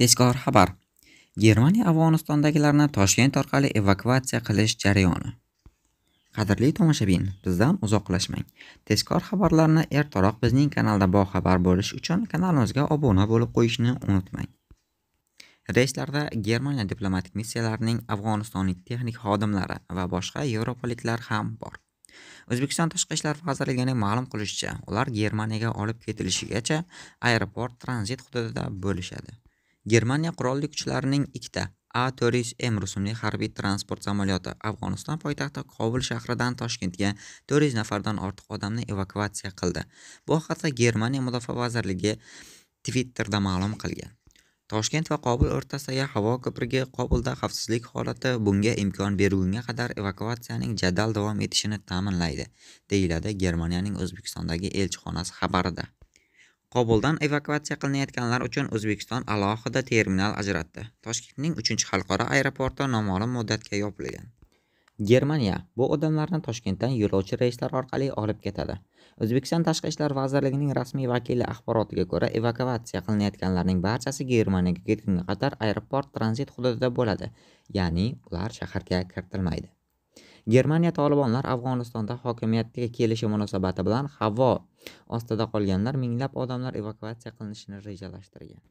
tezkor xabar germaniya afg'onistondagilarni toshkent orqali evakuatsiya qilish jarayoni qadrli tomoshabin bizdan uzoqlashmang tezkor xabarlarni ertaroq bizning kanalda boxabar bo'lish uchun kanalimizga obuna bo'lib qo'yishni unutmang reyslarda germaniya diplomatik missiyalarining afg'onistonlik texnik xodimlari va boshqa yevropaliklar ham bor o'zbekiston tashqi ishlar vazirligining ma'lum qilishicha ular germaniyaga olib ketilishigacha aeroport tranzit hududida bo'lishadi germaniya qurolli kuchlarining ikkita a to'rt yuz m rusumli harbiy transport samolyoti afg'oniston poytaxti qobul shahridan toshkentga to'rt yuz nafardan ortiq odamni evakuatsiya qildi bu haqda germaniya mudofaa vazirligi twitterda ma'lum qilgan toshkent va qobul o'rtasidagi havo ko'prigi qobulda xavfsizlik holati bunga imkon berilgunga qadar evakuatsiyaning jadal davom etishini ta'minlaydi deyiladi germaniyaning o'zbekistondagi elchixonasi xabarida Qobuldan evakuatsiya qilinayotganlar uchun O'zbekiston alohida terminal ajratdi. Toshkentning 3-xalqaro aeroporti noma'lum muddatga yopilgan. Germaniya bu odamlarni Toshkentdan yo'lovchi reyslar orqali olib ketadi. O'zbekiston Tashqi ishlar vazirligining rasmiy vakili axborotiga ko'ra, evakuatsiya qilinayotganlarning barchasi Germaniyaga ketgunga qadar aeroport tranzit hududida bo'ladi, ya'ni ular shaharga kiritilmaydi. germaniya tolibonlar afg'onistonda hokimiyatga kelishi munosabati bilan havo ostida qolganlar minglab odamlar evakuatsiya qilinishini rejalashtirgan